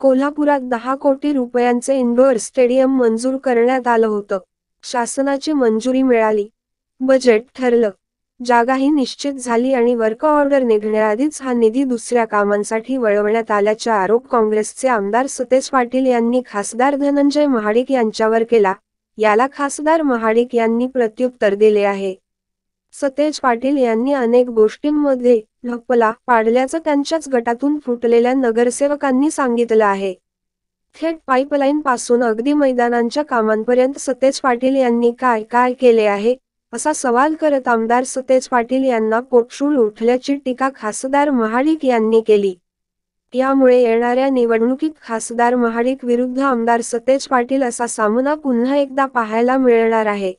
कोल्हापुरात दहा कोटी रुपयांचे इंडोअर स्टेडियम मंजूर करण्यात आलं होतं शासनाची मंजुरी मिळाली बजेट ठरलं जागाही निश्चित झाली आणि वर्क ऑर्डर निघण्याआधीच हा निधी दुसऱ्या कामांसाठी वळवण्यात आल्याचा आरोप काँग्रेसचे आमदार सतेज पाटील यांनी खासदार धनंजय महाडिक यांच्यावर केला याला खासदार महाडिक यांनी प्रत्युत्तर दिले आहे सतेज पाटील यांनी अनेक गोष्टींमध्ये ढकला पाडल्याचं त्यांच्याच गटातून फुटलेल्या नगरसेवकांनी सांगितलं आहे थेट पाईपलाईन पासून अगदी मैदानांच्या कामांपर्यंत सतेज पाटील यांनी काय काय केले आहे असा सवाल करत आमदार सतेज पाटील यांना पोटशूळ उठल्याची टीका खासदार महाडिक यांनी केली यामुळे येणाऱ्या निवडणुकीत खासदार महाडिक विरुद्ध आमदार सतेज पाटील असा सामना पुन्हा एकदा पाहायला मिळणार आहे